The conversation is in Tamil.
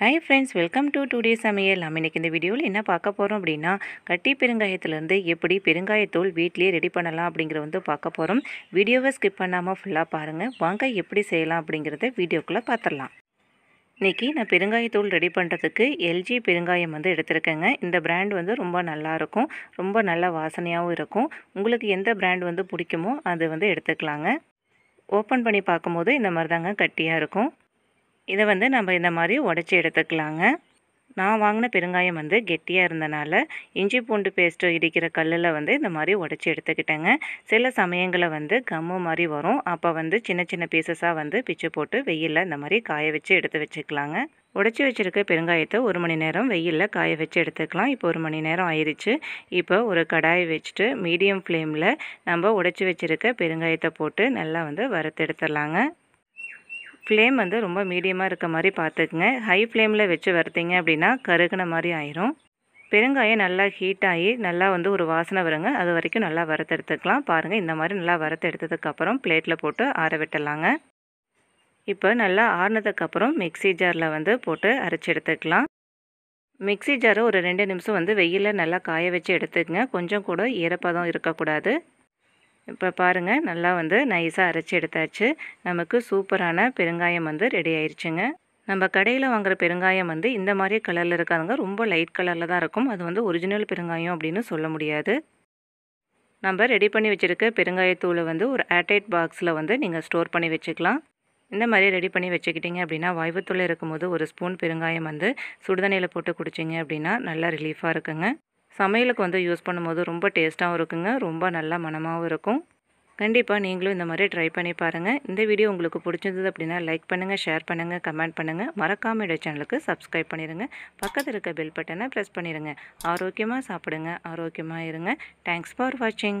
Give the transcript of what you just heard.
hi friends welcome to today சமையல் நம்ம இன்றைக்கி இந்த வீடியோவில் என்ன பார்க்க போகிறோம் அப்படின்னா கட்டி பெருங்காயத்துலேருந்து எப்படி பெருங்காயத்தூள் வீட்லேயே ரெடி பண்ணலாம் அப்படிங்கிற வந்து பார்க்க போகிறோம் வீடியோவை ஸ்கிப் பண்ணாமல் ஃபுல்லாக பாருங்கள் வாங்க எப்படி செய்யலாம் அப்படிங்கிறத வீடியோக்குள்ளே பார்த்துடலாம் இன்றைக்கி நான் பெருங்காயத்தூள் ரெடி பண்ணுறதுக்கு எல்ஜி பெருங்காயம் வந்து எடுத்திருக்கேங்க இந்த பிராண்ட் வந்து ரொம்ப நல்லாயிருக்கும் ரொம்ப நல்ல வாசனையாகவும் இருக்கும் உங்களுக்கு எந்த பிராண்ட் வந்து பிடிக்குமோ அது வந்து எடுத்துக்கலாங்க ஓப்பன் பண்ணி பார்க்கும்போது இந்த மாதிரி தாங்க கட்டியாக இருக்கும் இதை வந்து நம்ம இந்த மாதிரி உடச்சி எடுத்துக்கலாங்க நான் வாங்கின பெருங்காயம் வந்து கெட்டியாக இருந்தனால இஞ்சி பூண்டு பேஸ்ட்டு இடிக்கிற கல்லில் வந்து இந்த மாதிரி உடச்சி எடுத்துக்கிட்டேங்க சில சமயங்களில் வந்து கம்மு மாதிரி வரும் அப்போ வந்து சின்ன சின்ன பீசஸாக வந்து பிச்சு போட்டு வெயிலில் இந்த மாதிரி காய வச்சு எடுத்து வச்சுக்கலாங்க உடச்சி வச்சுருக்க பெருங்காயத்தை ஒரு மணி நேரம் வெயிலில் காய வச்சு எடுத்துக்கலாம் இப்போ ஒரு மணி நேரம் ஆயிடுச்சு இப்போ ஒரு கடாய் வச்சுட்டு மீடியம் ஃப்ளேமில் நம்ம உடச்சி வச்சுருக்க பெருங்காயத்தை போட்டு நல்லா வந்து வறுத்து எடுத்துடலாங்க ஃப்ளேம் வந்து ரொம்ப மீடியமாக இருக்க மாதிரி பார்த்துக்குங்க ஹை ஃப்ளேமில் வச்சு வரத்தீங்க அப்படின்னா கருகுன மாதிரி ஆயிரும் பெருங்காயம் நல்லா ஹீட் ஆகி நல்லா வந்து ஒரு வாசனை வருங்க அது வரைக்கும் நல்லா வறுத்தெடுத்துக்கலாம் பாருங்கள் இந்த மாதிரி நல்லா வறுத்தெடுத்ததுக்கப்புறம் பிளேட்டில் போட்டு ஆற விட்டுடலாங்க இப்போ நல்லா ஆறினதுக்கப்புறம் மிக்சி ஜாரில் வந்து போட்டு அரைச்சி எடுத்துக்கலாம் மிக்சி ஜாரை ஒரு ரெண்டு நிமிஷம் வந்து வெயிலில் நல்லா காய வச்சு எடுத்துக்கங்க கொஞ்சம் கூட ஈரப்பதம் இருக்கக்கூடாது இப்போ பாருங்கள் நல்லா வந்து நைஸாக அரைச்சி எடுத்தாச்சு நமக்கு சூப்பரான பெருங்காயம் வந்து ரெடி ஆயிடுச்சுங்க நம்ம கடையில் வாங்குகிற பெருங்காயம் வந்து இந்த மாதிரி கலரில் இருக்காதுங்க ரொம்ப லைட் கலரில் தான் இருக்கும் அது வந்து ஒரிஜினல் பெருங்காயம் அப்படின்னு சொல்ல முடியாது நம்ம ரெடி பண்ணி வச்சுருக்க பெருங்காயத்தூளை வந்து ஒரு ஏர்டைட் பாக்ஸில் வந்து நீங்கள் ஸ்டோர் பண்ணி வச்சுக்கலாம் இந்த மாதிரி ரெடி பண்ணி வச்சுக்கிட்டிங்க அப்படின்னா வாய்வத்தூள் இருக்கும்போது ஒரு ஸ்பூன் பெருங்காயம் வந்து சுடுதண்ணியில் போட்டு குடிச்சிங்க அப்படின்னா நல்லா ரிலீஃபாக இருக்குங்க சமையலுக்கு வந்து யூஸ் பண்ணும்போது ரொம்ப டேஸ்ட்டாகவும் இருக்குங்க ரொம்ப நல்லா மனமாகவும் இருக்கும் கண்டிப்பாக நீங்களும் இந்த மாதிரி ட்ரை பண்ணி பாருங்கள் இந்த வீடியோ உங்களுக்கு பிடிச்சிருந்தது அப்படின்னா லைக் பண்ணுங்கள் ஷேர் பண்ணுங்கள் கமெண்ட் பண்ணுங்கள் மறக்காமல் இட சேனலுக்கு சப்ஸ்கிரைப் பண்ணிடுங்க பக்கத்தில் இருக்க பெல் பட்டனை ப்ரெஸ் பண்ணிடுங்க ஆரோக்கியமாக சாப்பிடுங்க ஆரோக்கியமாக இருங்க தேங்க்ஸ் ஃபார் வாட்சிங்